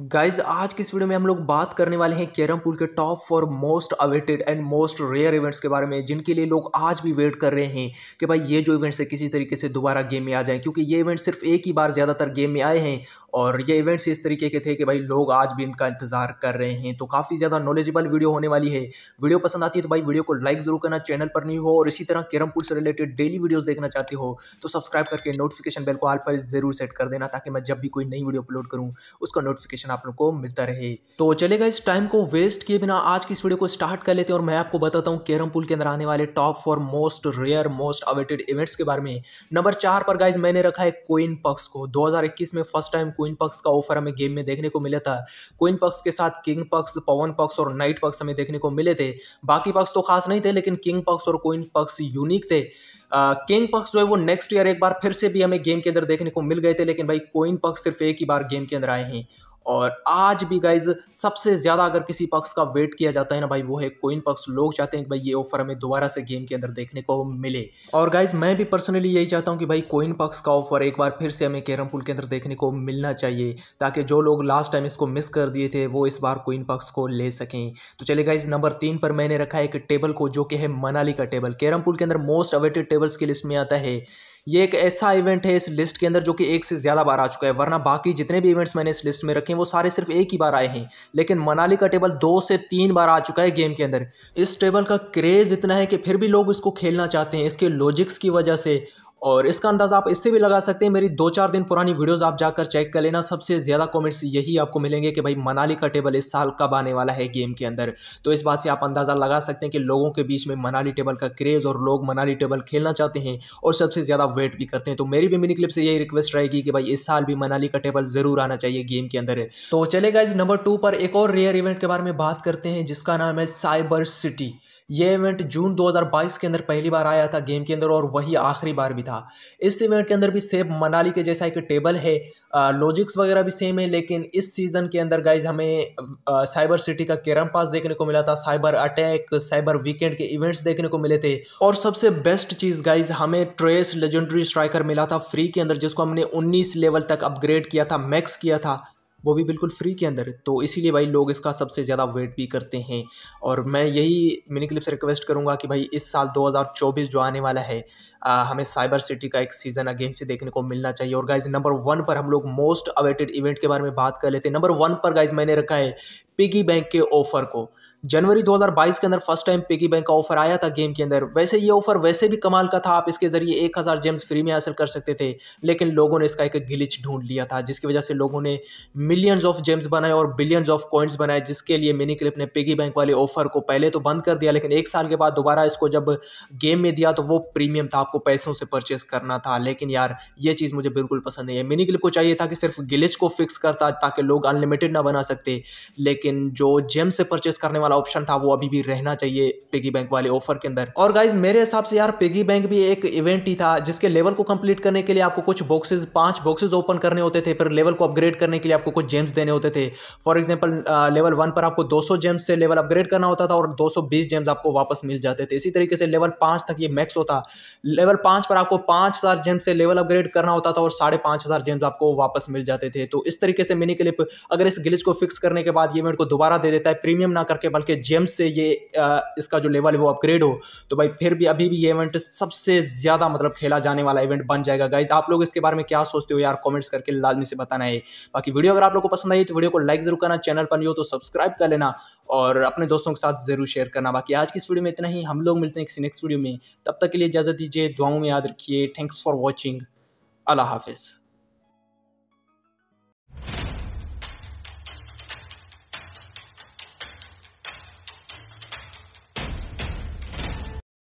guys आज की इस वीडियो में हम लोग बात करने वाले हैं कैरम के top four most awaited and most rare events के बारे में जिनके लिए लोग आज भी वेट कर रहे हैं कि भाई ये जो इवेंट्स है किसी तरीके से दोबारा गेम में आ जाएं क्योंकि ये इवेंट सिर्फ एक ही बार ज़्यादातर गेम में आए हैं और ये इवेंट्स इस तरीके के थे कि भाई लोग आज भी इनका इंतजार कर रहे हैं तो काफ़ी ज़्यादा नॉलेजेबल वीडियो होने वाली है वीडियो पसंद आती है तो भाई वीडियो को लाइक ज़रूर करना चैनल पर नहीं हो और इसी तरह कैरम से रिलेटेड डेली वीडियोज़ देखना चाहते हो तो सब्सक्राइब करके नोटिफिकेशन बेल को आल पर ज़रूर सेट कर देना ताकि मैं जब भी कोई नई वीडियो अपलोड करूँ उसका नोटिफिकेशन इन्फॉर्मेशन आप लोग को मिलता रहे तो चलेगा इस टाइम को वेस्ट किए बिना आज की इस वीडियो को स्टार्ट कर लेते हैं और मैं आपको बताता हूँ कैरम पुल के अंदर आने वाले top four most rare most awaited events के बारे में नंबर चार पर गाइज मैंने रखा है कोइन पक्स को दो में फर्स्ट टाइम कोइन पक्स का ऑफर हमें गेम में देखने को मिला था कोइन पक्स के साथ किंग पक्स पवन पक्स और नाइट पक्स हमें देखने को मिले थे बाकी पक्स तो खास नहीं थे लेकिन किंग पक्स और कोइन पक्स यूनिक थे किंग uh, पक्स जो है वो नेक्स्ट ईयर एक बार फिर से भी हमें गेम के अंदर देखने को मिल गए थे लेकिन भाई कोइन पक्स सिर्फ एक ही बार गेम के अंदर आए हैं और आज भी गाइज सबसे ज़्यादा अगर किसी पक्ष का वेट किया जाता है ना भाई वो है कोइन पक्ष लोग चाहते हैं कि भाई ये ऑफर हमें दोबारा से गेम के अंदर देखने को मिले और गाइज मैं भी पर्सनली यही चाहता हूँ कि भाई कोइन पक्ष का ऑफर एक बार फिर से हमें कैरम पुल के अंदर देखने को मिलना चाहिए ताकि जो लोग लास्ट टाइम इसको मिस कर दिए थे वो इस बार कोइन पक्ष को ले सकें तो चले गाइज नंबर तीन पर मैंने रखा एक टेबल को जो कि है मनाली का टेबल कैरम पुल के अंदर मोस्ट अवेटेड टेबल्स की लिस्ट में आता है ये एक ऐसा इवेंट है इस लिस्ट के अंदर जो कि एक से ज़्यादा बार आ चुका है वरना बाकी जितने भी इवेंट्स मैंने इस लिस्ट में रखे वो सारे सिर्फ एक ही बार आए हैं लेकिन मनाली का टेबल दो से तीन बार आ चुका है गेम के अंदर इस टेबल का क्रेज़ इतना है कि फिर भी लोग इसको खेलना चाहते हैं इसके लॉजिक्स की वजह से और इसका अंदाज़ आप इससे भी लगा सकते हैं मेरी दो चार दिन पुरानी वीडियोस आप जाकर चेक कर लेना सबसे ज़्यादा कमेंट्स यही आपको मिलेंगे कि भाई मनाली का टेबल इस साल कब आने वाला है गेम के अंदर तो इस बात से आप अंदाज़ा लगा सकते हैं कि लोगों के बीच में मनाली टेबल का क्रेज़ और लोग मनाली टेबल खेलना चाहते हैं और सबसे ज़्यादा वेट भी करते हैं तो मेरी भी मिनी क्लिप से यही रिक्वेस्ट रहेगी कि भाई इस साल भी मनाली का टेबल ज़रूर आना चाहिए गेम के अंदर तो चलेगा इस नंबर टू पर एक और रेयर इवेंट के बारे में बात करते हैं जिसका नाम है साइबर सिटी ये इवेंट जून 2022 के अंदर पहली बार आया था गेम के अंदर और वही आखिरी बार भी था इस इवेंट के अंदर भी सेम मनाली के जैसा एक टेबल है लॉजिक्स वगैरह भी सेम है लेकिन इस सीज़न के अंदर गाइज हमें आ, साइबर सिटी का कैरम पास देखने को मिला था साइबर अटैक साइबर वीकेंड के इवेंट्स देखने को मिले थे और सबसे बेस्ट चीज़ गाइज हमें ट्रेस लेजेंडरी स्ट्राइकर मिला था फ्री के अंदर जिसको हमने उन्नीस लेवल तक अपग्रेड किया था मैक्स किया था वो भी बिल्कुल फ्री के अंदर तो इसीलिए भाई लोग इसका सबसे ज़्यादा वेट भी करते हैं और मैं यही मिनी क्लिप से रिक्वेस्ट करूँगा कि भाई इस साल 2024 जो आने वाला है आ, हमें साइबर सिटी का एक सीज़न अगेन से देखने को मिलना चाहिए और गाइज नंबर वन पर हम लोग मोस्ट अवेटेड इवेंट के बारे में बात कर लेते हैं नंबर वन पर गाइज मैंने रखा है पिगी बैंक के ऑफर को जनवरी 2022 के अंदर फर्स्ट टाइम पिगी बैंक का ऑफर आया था गेम के अंदर वैसे ये ऑफर वैसे भी कमाल का था आप इसके जरिए एक हज़ार जेम्स फ्री में हासिल कर सकते थे लेकिन लोगों ने इसका एक गिलिच ढूंढ लिया था जिसकी वजह से लोगों ने मिलियंस ऑफ जेम्स बनाए और बिलियंस ऑफ कॉइन्स बनाए जिसके लिए मिनी क्लिप ने पिगी बैंक वाले ऑफर को पहले तो बंद कर दिया लेकिन एक साल के बाद दोबारा इसको जब गेम में दिया तो वो प्रीमियम था आपको पैसों से परचेस करना था लेकिन यार ये चीज़ मुझे बिल्कुल पसंद नहीं है मिनी क्लिप को चाहिए था कि सिर्फ गिलिच को फिक्स करता ताकि लोग अनलिमिटेड ना बना सकते लेकिन जो जेम्स से परचेस करने वाले वाला ऑप्शन था वो अभी भी रहना चाहिए पिगी बैंक वाले ऑफर के अंदर और गाइज मेरे हिसाब से यार पिगी बैंक भी एक इवेंट ही था जिसके लेवल को कंप्लीट करने के लिए आपको कुछ बॉक्सेज पांच बॉक्सेज ओपन करने होते थे फिर लेवल को अपग्रेड करने के लिए आपको कुछ जेम्स देने होते थे फॉर एग्जाम्पल लेवल वन पर आपको दो जेम्स से लेवल अपग्रेड करना होता था और दो जेम्स आपको वापस मिल जाते थे इसी तरीके से लेवल पांच तक ये मैक्स होता लेवल पांच पर आपको पांच हज़ार जेम्स से लेवल अपग्रेड करना होता था और साढ़े पाँच हज़ार जेम्स आपको वापस मिल जाते थे तो इस तरीके से मिनी क्लिप अगर इस गिलिज को फिक्स करने के बाद ये इवेंट को दोबारा दे देता है प्रीमियम ना करके बल्कि जेम्स से ये आ, इसका जो लेवल है वो अपग्रेड हो तो भाई फिर भी अभी भी ये इवेंट सबसे ज़्यादा मतलब खेला जाने वाला इवेंट बन जाएगा गाइज आप लोग इसके बारे में क्या सोचते हो यार कॉमेंट्स करके लाजमी से बताना है बाकी वीडियो अगर आप लोग को पसंद आई तो वीडियो को लाइक जरूर करना चैनल पर नहीं हो तो सब्सक्राइब कर लेना और अपने दोस्तों के साथ जरूर शेयर करना बाकी आज की इस वीडियो में इतना ही हम लोग मिलते हैं किसी नेक्स्ट वीडियो में तब तक के लिए इजाज़त दीजिए दुआओं में याद रखिए थैंक्स फॉर वॉचिंग अल्लाह हाफिज़